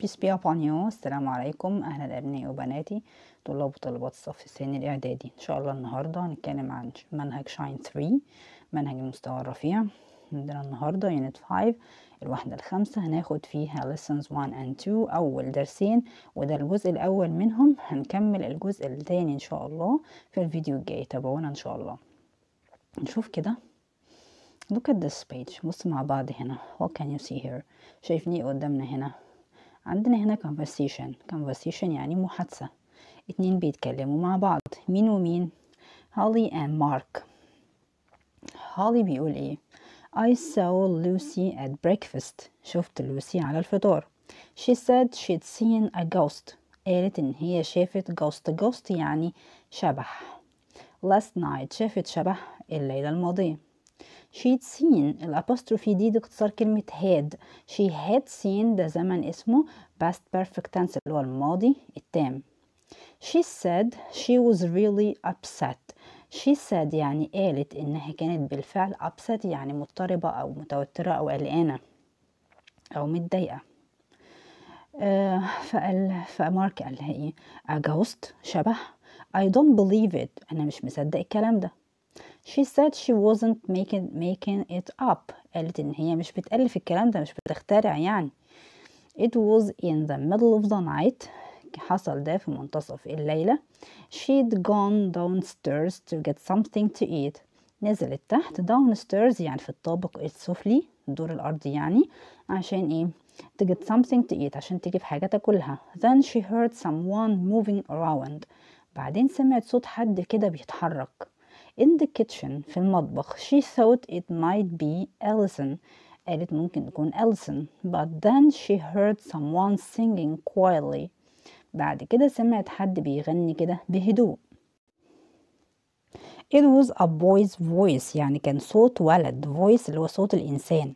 بيس بي ابون يو السلام عليكم اهلا ابنائي وبناتي طلاب وطالبات الصف الثاني الاعدادي ان شاء الله النهارده هنتكلم عن منهج شاين 3 منهج المستوى الرفيع عندنا النهارده يونت 5 الوحده الخامسه هناخد فيها lessons 1 and 2 اول درسين وده الجزء الاول منهم هنكمل الجزء الثاني ان شاء الله في الفيديو الجاي تابعونا ان شاء الله نشوف كده look at this page بص مع بعض هنا what can you see here شايفني إيه قدامنا هنا عندنا هنا conversation conversation يعني محادثة اتنين بيتكلموا مع بعض مين ومين هولي and مارك هولي بيقول ايه I saw Lucy at breakfast شفت لوسي على الفطار She said she'd seen a ghost قالت إن هي شافت ghost ghost يعني شبح last night شافت شبح الليلة الماضية she'd seen الأبوستروفي دي, باختصار اختصار كلمة had she had seen ده زمن اسمه past perfect tense اللي هو الماضي التام she said she was really upset she said يعني قالت إنها كانت بالفعل upset يعني مضطربة أو متوترة أو قلقانة أو متضايقة آه، فقال فمارك قال لها ايه اجوست شبه I don't believe it أنا مش مصدق الكلام ده she said she wasn't making making it up قالت ان هي مش بتألف الكلام ده مش بتخترع يعني it was in the middle of the night حصل ده في منتصف الليلة she'd gone downstairs to get something to eat نزلت تحت downstairs يعني في الطابق السفلي الدور الأرضي يعني عشان إيه to get something to eat عشان تجيب حاجة تاكلها then she heard someone moving around بعدين سمعت صوت حد كده بيتحرك in the kitchen في المطبخ she thought it might be Alison قالت ممكن تكون Alison but then she heard someone singing quietly بعد كده سمعت حد بيغني كده بهدوء it was a boy's voice يعني كان صوت ولد voice اللي هو صوت الإنسان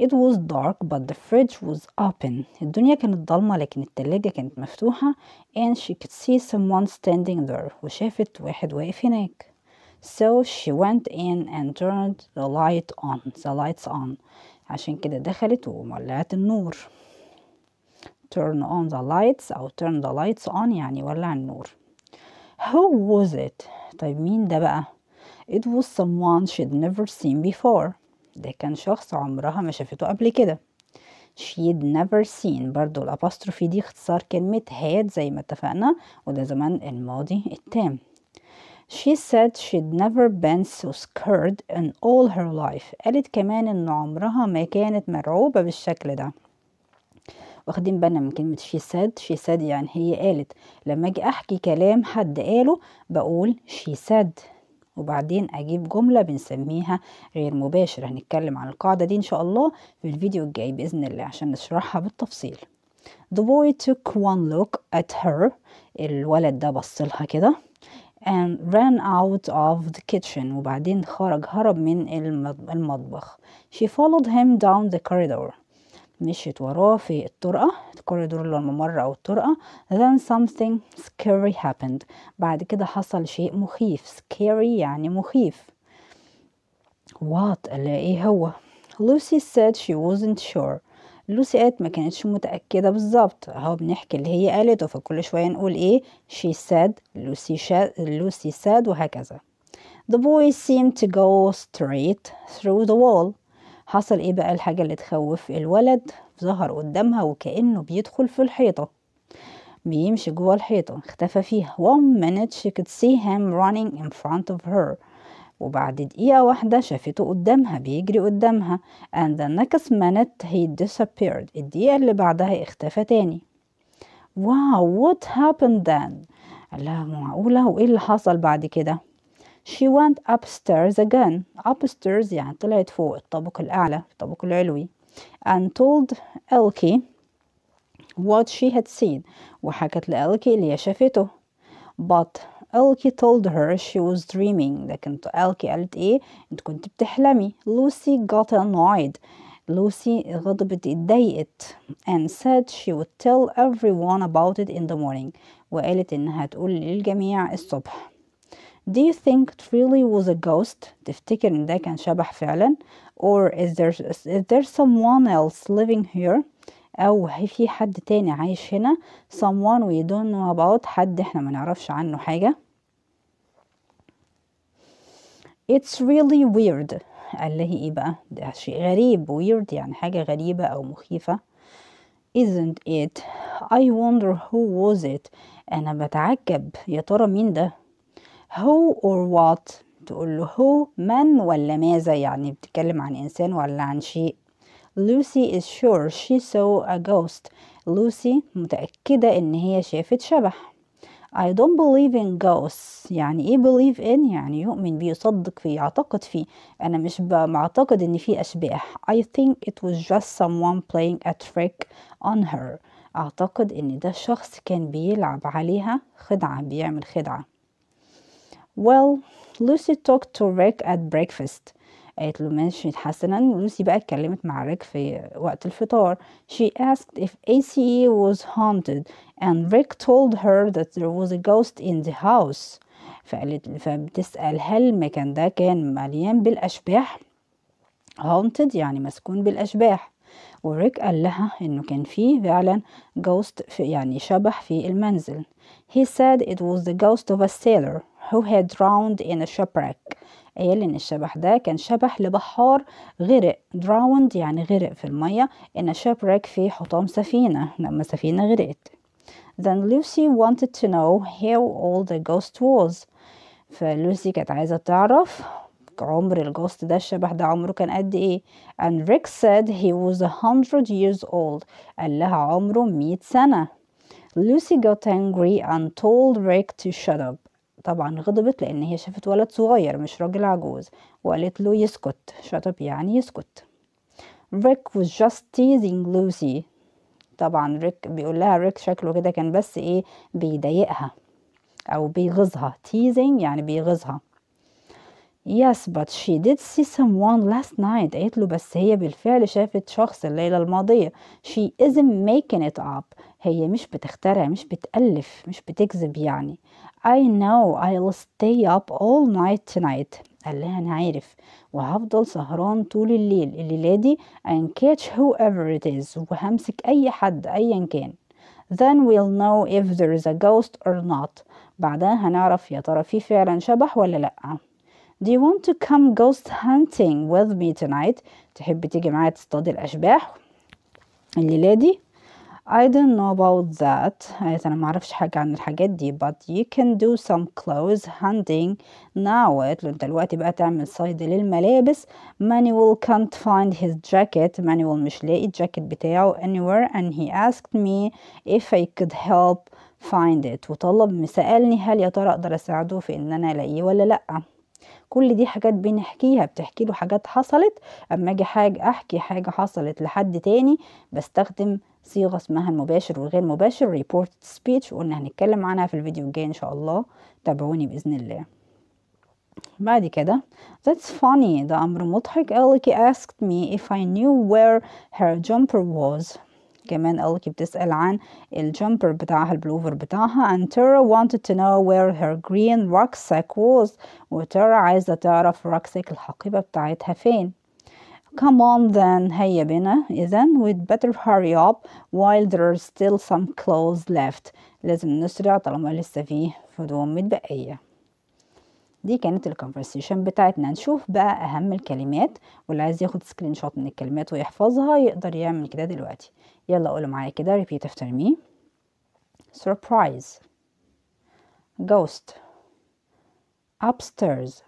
it was dark but the fridge was open الدنيا كانت ضلمة لكن التلاجة كانت مفتوحة and she could see someone standing there وشافت واحد واقف هناك So she went in and turned the light on the lights on عشان كده دخلت وولعت النور turn on the lights أو turn the lights on يعني ولع النور Who was it? طيب مين ده بقى؟ It was someone she'd never seen before ده كان شخص عمرها ما شافته قبل كده she'd never seen برضو الابوستروفي دي اختصار كلمة had زي ما اتفقنا وده زمان الماضي التام She said she'd never been so scared in all her life قالت كمان ان عمرها ما كانت مرعوبة بالشكل ده واخدين بالنا من كلمة she said she said يعني هي قالت لما اجي احكي كلام حد قاله بقول she said وبعدين اجيب جملة بنسميها غير مباشر هنتكلم عن القاعدة دي ان شاء الله في الفيديو الجاي بإذن الله عشان نشرحها بالتفصيل The boy took one look at her الولد ده بصلها كده and ran out of the kitchen وبعدين خرج هرب من المطبخ she followed him down the corridor مشيت وراه في الطرقة الكوريدور اللي الممر أو الطرقة then something scary happened بعد كده حصل شيء مخيف scary يعني مخيف what اللي ايه هو Lucy said she wasn't sure قالت ما كانتش متأكدة بالظبط اهو بنحكي اللي هي قالته فكل شوية نقول ايه she said شاد لوسي ساد وهكذا the boy seemed to go straight through the wall حصل ايه بقى الحاجة اللي تخوف الولد ظهر قدامها وكأنه بيدخل في الحيطة بيمشي جوه الحيطة اختفى فيها one minute she could see him running in front of her وبعد دقيقة واحدة شافته قدامها بيجري قدامها and the next minute he disappeared الدقيقة اللي بعدها اختفى تاني واو wow, what happened then قال لها معقولة وايه اللي حصل بعد كده she went upstairs again upstairs يعني طلعت فوق الطابق الأعلى الطابق العلوي and told Elke what she had seen وحكت لألكي اللي هي شافته but Elkie told her she was dreaming لكن Elkie قالت ايه انت كنت بتحلمي Lucy got annoyed Lucy غضبت اتضايقت and said she would tell everyone about it in the morning وقالت انها تقول للجميع الصبح Do you think it really was a ghost? تفتكر ان ده كان شبح فعلا? Or is there, is there someone else living here? أو في حد تاني عايش هنا someone we don't know about حد احنا منعرفش عنه حاجة It's really weird قال لها ايه بقى ده شيء غريب weird يعني حاجة غريبة أو مخيفة isn't it I wonder who was it أنا بتعجب يا ترى مين ده who or what تقول له هو من ولا ماذا يعني بتتكلم عن إنسان ولا عن شيء Lucy is sure she saw a ghost Lucy متأكدة إن هي شافت شبح I don't believe in ghosts يعني ايه believe in يعني يؤمن بيه يصدق فيه يعتقد فيه انا مش معتقد ان في اشباح I think it was just someone playing a trick on her اعتقد ان ده شخص كان بيلعب عليها خدعة بيعمل خدعة Well, Lucy talked to Rick at breakfast قالت له ماشي حسنا لوسي بقى اتكلمت مع ريك في وقت الفطار she asked if ACE was haunted and Rick told her that there was a ghost in the house فقالت فبتسأل هل المكان ده كان مليان بالأشباح haunted يعني مسكون بالأشباح وريك قال لها انه كان فيه فعلا ghost في يعني شبح في المنزل he said it was the ghost of a sailor who had drowned in a shipwreck قال ان الشبح ده كان شبح لبحار غرق دراوند يعني غرق في المية إن شبرك في حطام سفينة لما سفينة غرقت Then Lucy wanted to know how old the ghost was فلوسي كانت عايزة تعرف عمر الجوست ده الشبح ده عمره كان قد ايه and Rick said he was a hundred years old قال لها عمره مية سنة Lucy got angry and told Rick to shut up طبعا غضبت لأن هي شافت ولد صغير مش راجل عجوز وقالت له يسكت shut up يعني يسكت ريك was just teasing Lucy طبعا ريك بيقول لها ريك شكله كده كان بس ايه بيضايقها او بيغيظها teasing يعني بيغيظها Yes but she did see someone last night قالت له بس هي بالفعل شافت شخص الليلة الماضية She isn't making it up هي مش بتخترع مش بتألف مش بتكذب يعني I know I'll stay up all night tonight قال لها أنا عارف وهفضل سهران طول الليل الليلة دي and catch whoever it is وهمسك أي حد أيا كان then we'll know if there is a ghost or not بعدها هنعرف يا ترى في فعلا شبح ولا لأ Do you want to come ghost hunting with me tonight؟ تحب تيجي معايا تصطاد الأشباح الليلة دي؟ I don't know about that أنا ما أعرفش حاجة عن الحاجات دي but you can do some clothes hunting now لو أنت دلوقتي بقى تعمل صيد للملابس Manuel can't find his jacket Manuel مش لاقي الجاكيت بتاعه anywhere and he asked me if I could help find it وطلب سألني هل يا ترى أقدر أساعده في إن أنا ألاقيه ولا لأ كل دي حاجات بنحكيها بتحكي له حاجات حصلت اما اجي حاجه احكي حاجه حصلت لحد تاني بستخدم صيغة اسمها المباشر والغير مباشر ريبورت سبيتش وقلنا هنتكلم عنها في الفيديو الجاي إن شاء الله تابعوني بإذن الله بعد كده That's funny ده أمر مضحك Elkie asked me if I knew where her jumper was كمان ألكي بتسأل عن الجمبر بتاعها البلوفر بتاعها and Tara wanted to know where her green rucksack was وتارا عايزة تعرف rucksack الحقيبة بتاعتها فين Come on then هيا بنا إذا we'd better hurry up while there's still some clothes left لازم نسرع طالما لسه فيه هدوم متبقية دي كانت الكونفرسيشن بتاعتنا نشوف بقى أهم الكلمات واللي عايز ياخد سكرين شوت من الكلمات ويحفظها يقدر يعمل كده دلوقتي يلا قولوا معايا كده repeat after me surprise ghost upstairs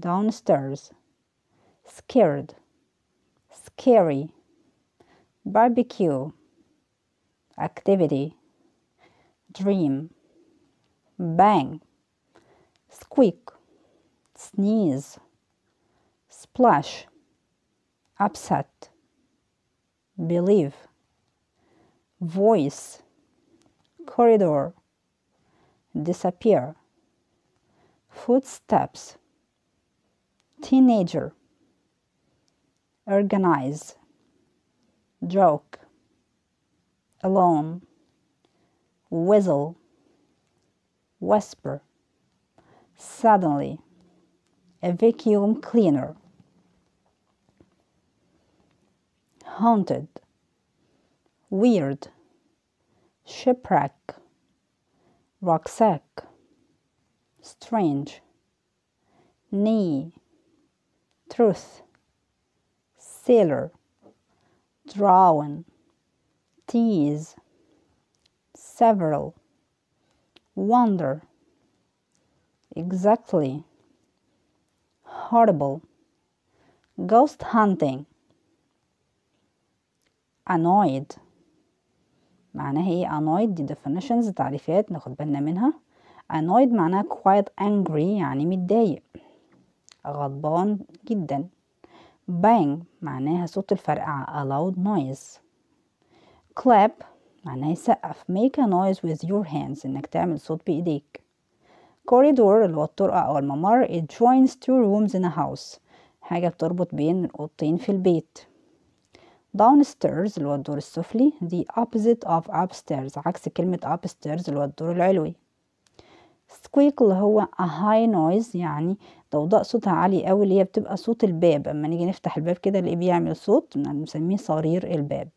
downstairs scared, scary, barbecue, activity, dream, bang, squeak, sneeze, splash, upset, believe, voice, corridor, disappear, footsteps, teenager, organize, joke, alone, whistle, whisper, suddenly, a vacuum cleaner, haunted, weird, shipwreck, rucksack, strange, knee, truth sailor, drawn, tease, several, wonder, exactly, horrible, ghost hunting, annoyed معناها ايه annoyed دي definitions تعريفات ناخد بالنا منها annoyed معناها quite angry يعني متضايق غضبان جدا bang معناها صوت الفرقعة a loud noise clap معناها يسقف make a noise with your hands انك تعمل صوت بايديك corridor اللي هو الطرقة او الممر it joins two rooms in a house حاجة بتربط بين الأوضتين في البيت downstairs اللي هو الدور السفلي the opposite of upstairs عكس كلمة upstairs اللي هو الدور العلوي squeak اللي هو a high noise يعني ضوضاء صوتها عالي قوي اللي هي بتبقى صوت الباب اما نيجي نفتح الباب كده اللي بيعمل صوت بنسميه صرير الباب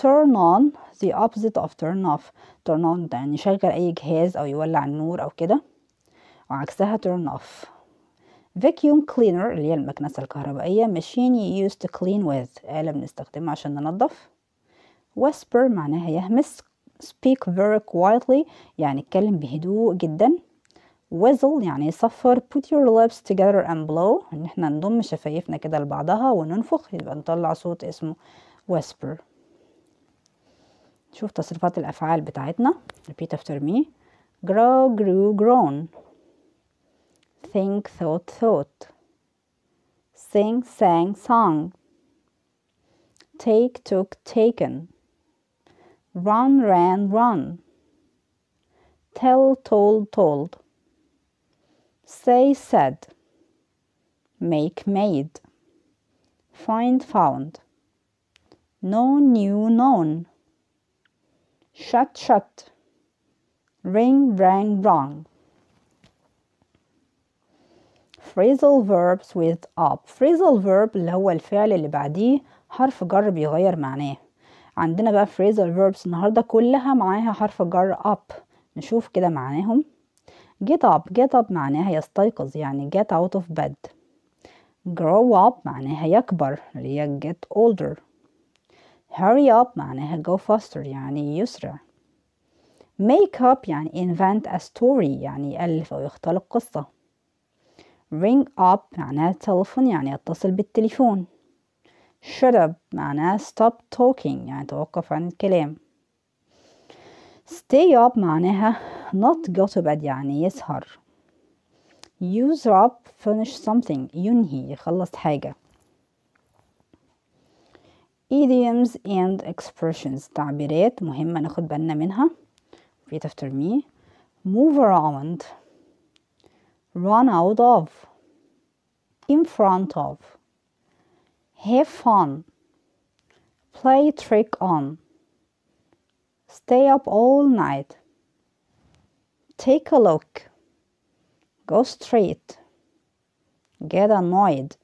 turn on the opposite of turn off turn on يعني يشغل اي جهاز او يولع النور او كده وعكسها turn off vacuum cleaner اللي هي المكنسة الكهربائية machine you use to clean with آلة بنستخدمها عشان ننظف whisper معناها يهمس speak very quietly يعني اتكلم بهدوء جدا وزل يعني صفر put your lips together and blow ان احنا نضم شفايفنا كده لبعضها وننفخ يبقى نطلع صوت اسمه whisper نشوف تصرفات الافعال بتاعتنا repeat after me grow grew grown think thought thought sing sang song take took taken run ran run tell told told say said make made find found no new known shut shut ring rang wrong phrasal verbs with up phrasal verb اللي هو الفعل اللي بعديه حرف جر بيغير معناه عندنا بقى phrasal verbs النهاردة كلها معاها حرف جر up نشوف كده معناهم get up get up معناها يستيقظ يعني get out of bed grow up معناها يكبر اللي هي get older hurry up معناها go faster يعني يسرع make up يعني invent a story يعني يألف أو يختلق قصة ring up معناها تلفون يعني يتصل بالتليفون shut up معناها stop talking يعني توقف عن الكلام Stay up معناها not go to bed يعني يسهر use up finish something ينهي يخلص حاجة idioms and expressions تعبيرات مهمة ناخد بالنا منها repeat after me move around run out of in front of have fun play trick on Stay up all night. Take a look. Go straight. Get annoyed.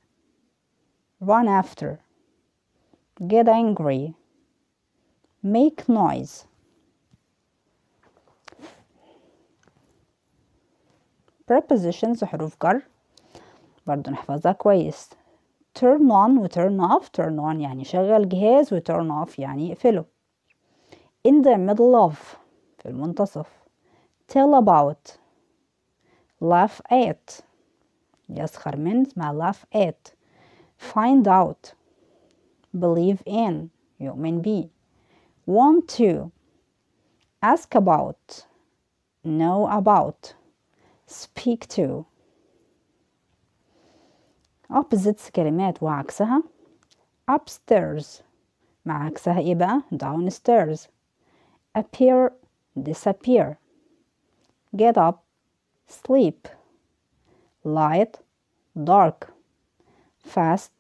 Run after. Get angry. Make noise. prepositions حروف جر برضو نحفظها كويس turn on و turn off turn on يعني شغل جهاز و turn off يعني اقفله in the middle of في المنتصف tell about laugh at يسخر من اسمها laugh at find out believe in يؤمن be, want to ask about know about speak to opposites كلمات وعكسها upstairs مع عكسها ايه بقى downstairs appear, disappear, get up, sleep, light, dark, fast,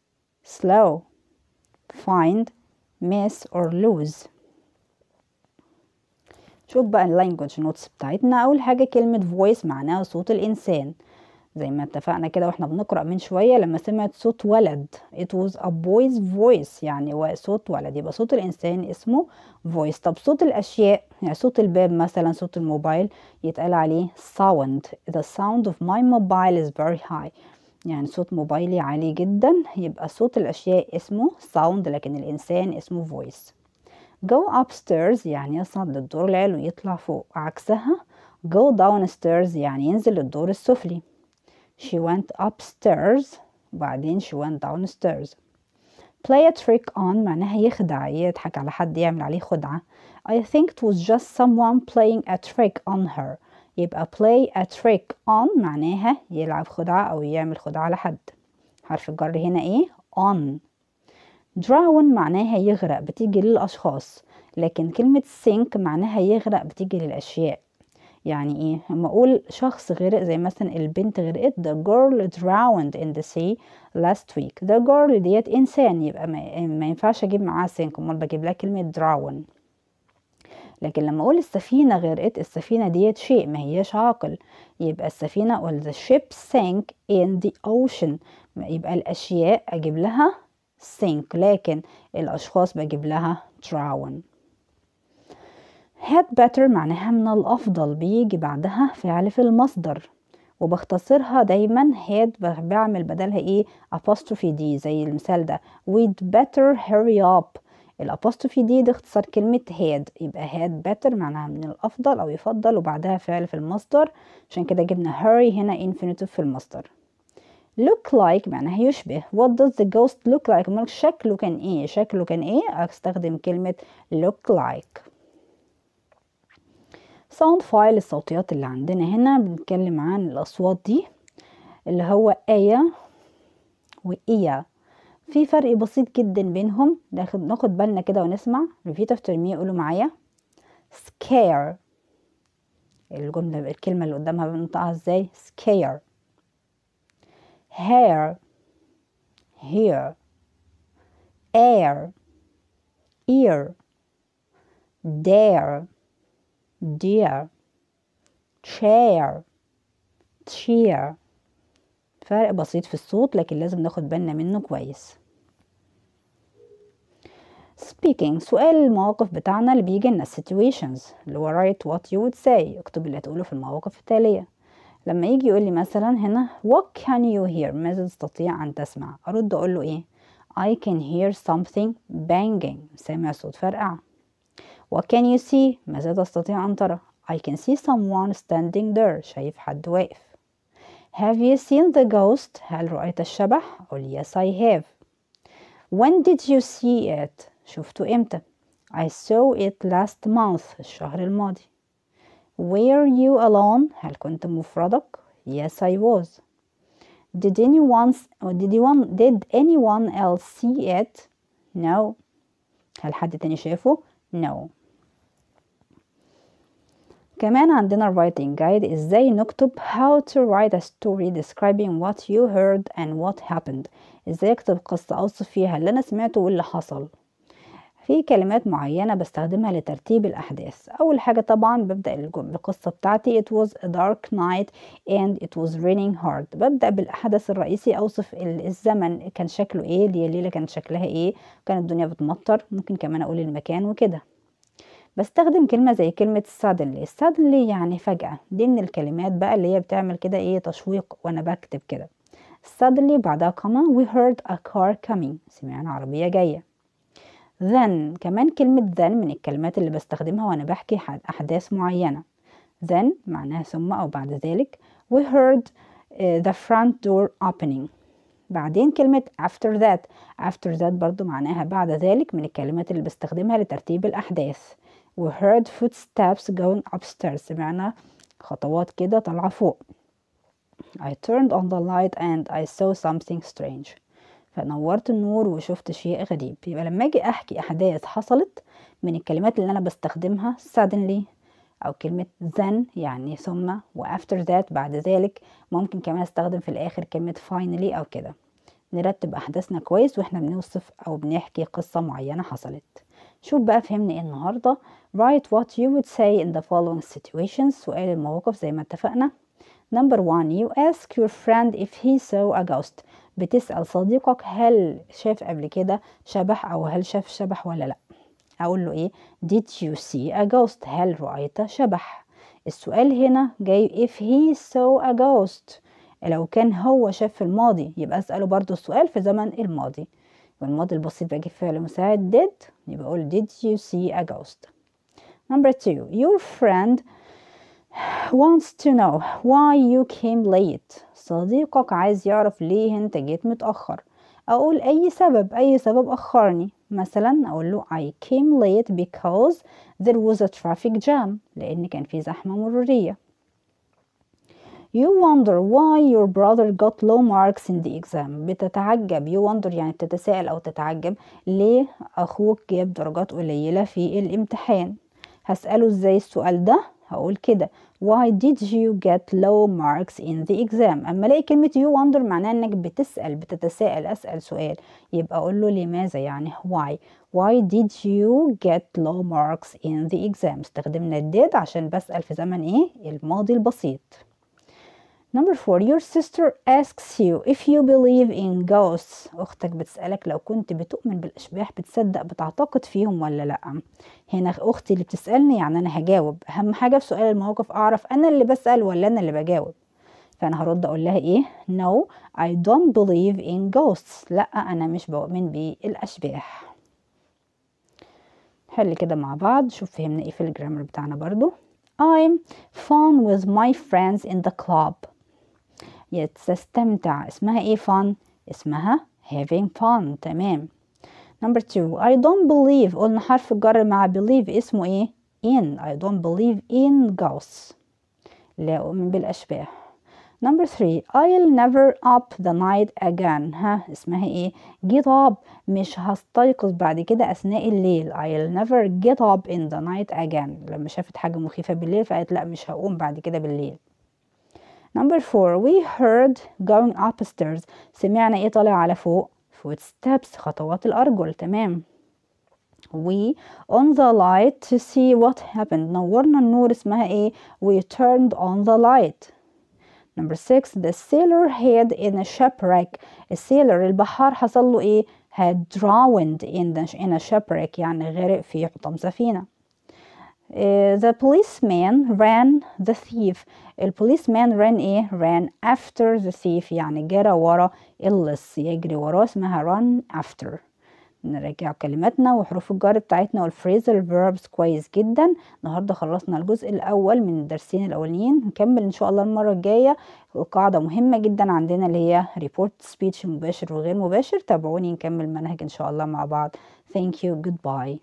slow, find, miss or lose شوف بقى اللانجوج نوتس بتاعتنا اول حاجه كلمه voice معناها صوت الانسان زي ما اتفقنا كده واحنا بنقرأ من شوية لما سمعت صوت ولد it was a boy's voice يعني صوت ولد يبقى صوت الإنسان اسمه voice طب صوت الأشياء يعني صوت الباب مثلا صوت الموبايل يتقال عليه sound the sound of my mobile is very high يعني صوت موبايلي عالي جدا يبقى صوت الأشياء اسمه sound لكن الإنسان اسمه voice go upstairs يعني يصعد للدور العلوي يطلع فوق عكسها go downstairs يعني ينزل للدور السفلي she went upstairs وبعدين she went downstairs play a trick on معناها يخدع يضحك على حد يعمل عليه خدعة I think it was just someone playing a trick on her يبقى play a trick on معناها يلعب خدعة أو يعمل خدعة على حد حرف الجر هنا إيه on drown معناها يغرق بتيجي للأشخاص لكن كلمة sink معناها يغرق بتيجي للأشياء يعني ايه لما اقول شخص غرق زي مثلا البنت غرقت the girl drowned in the sea last week the girl ديت انسان يبقى ما, ما ينفعش اجيب معاها سينك امال بجيب لها كلمه drown لكن لما اقول السفينه غرقت السفينه ديت شيء ما هيش عاقل يبقى السفينه or the ship sank in the ocean يبقى الاشياء اجيب لها sink لكن الاشخاص بجيب لها drown had better معناها من الأفضل بيجي بعدها فعل في المصدر وبختصرها دايما had بعمل بدلها ايه apostrophe دي زي المثال ده we'd better hurry up الأبوستوفي دي ده اختصار كلمة هاد يبقى هاد better معناها من الأفضل أو يفضل وبعدها فعل في المصدر عشان كده جبنا hurry هنا infinitive في المصدر look like معناها يشبه what does the ghost look like شكله كان ايه شكله كان ايه استخدم كلمة look like ساوند فايل الصوتيات اللي عندنا هنا بنتكلم عن الأصوات دي اللي هو آية وإيا في فرق بسيط جدا بينهم ناخد ناخد بالنا كده ونسمع ريبيت افتر مي قولوا معايا سكير الجملة الكلمة اللي قدامها بنطقها ازاي سكير هير هير اير اير dare dear chair cheer فرق بسيط في الصوت لكن لازم ناخد بالنا منه كويس speaking سؤال المواقف بتاعنا اللي بيجي لنا situations اللي هو write what you would say اكتب اللي هتقوله في المواقف التالية لما يجي يقول لي مثلا هنا what can you hear ماذا تستطيع أن تسمع أرد أقول له إيه I can hear something banging سامع صوت فرقع What can you see؟ ماذا تستطيع أن ترى؟ I can see someone standing there شايف حد واقف Have you seen the ghost؟ هل رأيت الشبح؟ yes I have When did you see it؟ شفته إمتى؟ I saw it last month الشهر الماضي Were you alone؟ هل كنت مفردك؟ Yes I was Did anyone oh, did anyone did anyone else see it؟ No هل حد تاني شافه؟ No كمان عندنا writing guide ازاي نكتب how to write a story describing what you heard and what happened ازاي اكتب قصة اوصف فيها اللي انا سمعته واللي حصل في كلمات معينة بستخدمها لترتيب الأحداث أول حاجة طبعا ببدأ القصة بتاعتي It was a dark night and it was raining hard ببدأ بالحدث الرئيسي أوصف الزمن كان شكله إيه دي الليلة كان شكلها إيه كانت الدنيا بتمطر ممكن كمان أقول المكان وكده بستخدم كلمة زي كلمة suddenly suddenly يعني فجأة دي من الكلمات بقى اللي هي بتعمل كده ايه تشويق وانا بكتب كده suddenly بعدها كما we heard a car coming سمعنا عربية جاية then كمان كلمة then من الكلمات اللي بستخدمها وانا بحكي احداث معينة then معناها ثم او بعد ذلك we heard آه، the front door opening بعدين كلمة after that after that برضو معناها بعد ذلك من الكلمات اللي بستخدمها لترتيب الأحداث و heard footsteps going upstairs سمعنا خطوات كده طالعة فوق I turned on the light and I saw something strange فنورت النور وشفت شيء غريب يبقى لما اجي احكي احداث حصلت من الكلمات اللي انا بستخدمها suddenly او كلمة then يعني ثم و after that بعد ذلك ممكن كمان استخدم في الاخر كلمة finally او كده نرتب احداثنا كويس واحنا بنوصف او بنحكي قصة معينة حصلت شوف بقى فهمني ايه النهارده write what you would say in the following situations سؤال المواقف زي ما اتفقنا number one you ask your friend if he saw a ghost بتسأل صديقك هل شاف قبل كده شبح او هل شاف شبح ولا لا اقول له ايه did you see a ghost هل رأيت شبح السؤال هنا جاي if he saw a ghost لو كان هو شاف في الماضي يبقى اسأله برضو السؤال في زمن الماضي والماضي البسيط بجيب فعل مساعد did يبقى أقول did you see a ghost number two your friend wants to know why you came late صديقك عايز يعرف ليه انت جيت متأخر أقول أي سبب أي سبب أخرني مثلا أقول له I came late because there was a traffic jam لأن كان في زحمة مرورية You wonder why your brother got low marks in the exam بتتعجب you wonder يعني بتتساءل أو تتعجب ليه أخوك جاب درجات قليلة في الامتحان هسأله ازاي السؤال ده هقول كده Why did you get low marks in the exam أما الاقي كلمة you wonder معناها إنك بتسأل بتتساءل أسأل سؤال يبقى أقول له لماذا يعني why Why did you get low marks in the exam استخدمنا did عشان بسأل في زمن إيه الماضي البسيط Number four, your sister asks you if you believe in ghosts. أختك بتسألك لو كنت بتؤمن بالأشباح بتصدق بتعتقد فيهم ولا لأ. هنا أختي اللي بتسألني يعني أنا هجاوب. أهم حاجة في سؤال الموقف أعرف أنا اللي بسأل ولا أنا اللي بجاوب. فأنا هرد أقول لها إيه؟ No, I don't believe in ghosts. لأ أنا مش بؤمن بالأشباح. حل كده مع بعض شوف فهمنا إيه في الجرامر بتاعنا برضو. I'm fun with my friends in the club. تستمتع اسمها ايه fun اسمها having fun تمام number two I don't believe قلنا حرف الجر مع believe اسمه ايه in I don't believe in ghosts لا أؤمن بالأشباح number three I'll never up the night again ها اسمها ايه get up مش هستيقظ بعد كده أثناء الليل I'll never get up in the night again لما شافت حاجة مخيفة بالليل فقالت لا مش هقوم بعد كده بالليل Number four, we heard going upstairs سمعنا ايه طالع على فوق footsteps خطوات الأرجل تمام we on the light to see what happened نورنا النور اسمها ايه we turned on the light number six the sailor had in a shipwreck السيلر البحار حصل له ايه had drowned in, the, in a shipwreck يعني غرق في حطام سفينه Eh, the policeman ran the thief مان ran ايه ran after the thief يعني جرى ورا اللص يجري وراه اسمها run after نراجع كلماتنا وحروف الجر بتاعتنا والفريزر فيربس كويس جدا النهارده خلصنا الجزء الاول من الدرسين الاولين نكمل ان شاء الله المره الجايه وقاعده مهمه جدا عندنا اللي هي ريبورت سبيتش مباشر وغير مباشر تابعوني نكمل المنهج ان شاء الله مع بعض ثانك يو جود باي